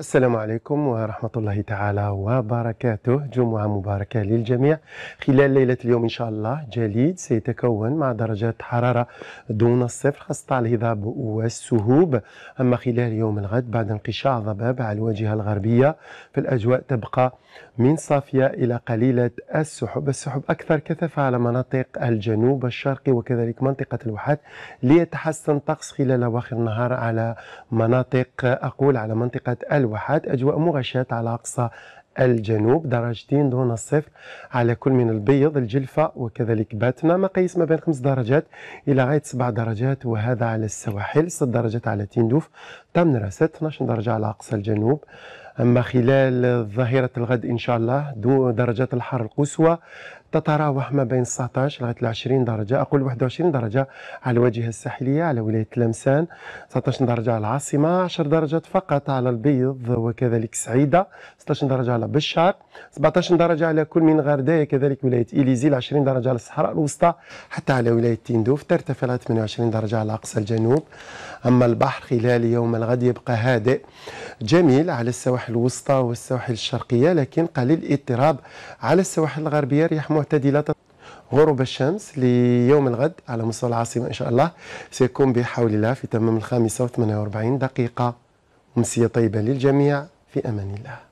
السلام عليكم ورحمة الله تعالى وبركاته جمعة مباركة للجميع خلال ليلة اليوم إن شاء الله جليد سيتكون مع درجات حرارة دون الصفر خاصة الهضاب والسهوب أما خلال يوم الغد بعد انقشاع ضباب على الواجهة الغربية فالأجواء تبقى من صافية إلى قليلة السحب السحب أكثر كثافة على مناطق الجنوب الشرقي وكذلك منطقة الواحات ليتحسن طقس خلال أواخر النهار على مناطق أقول على منطقة الواحات الواحات أجواء مغشاة على أقصى الجنوب درجتين دون الصفر على كل من البيض الجلفة وكذلك باتنا مقاييس ما بين خمس درجات إلى غاية سبع درجات وهذا على السواحل ست درجات على تندوف تمنرست 12 درجة على أقصى الجنوب أما خلال ظهيرة الغد إن شاء الله درجات الحر القصوى تتراوح ما بين 19 لغايه 20 درجه اقول 21 درجه على الواجهه الساحليه على ولايه لمسان 19 درجه على العاصمه 10 درجات فقط على البيض وكذلك سعيده 16 درجه على بشار 17 درجه على كل من غردايه كذلك ولايه اليزيل 20 درجه على الصحراء الوسطى حتى على ولايه تندوف ترتفع 28 درجه على اقصى الجنوب اما البحر خلال يوم الغد يبقى هادئ جميل على السواحل السواحل الوسطى والسواحل الشرقية لكن قليل الاضطراب على السواحل الغربية رياح معتدلة غروب الشمس ليوم الغد على مستوى العاصمة إن شاء الله سيكون بحول الله في تمام الخامسة وثمانية وأربعين دقيقة أمسية طيبة للجميع في أمان الله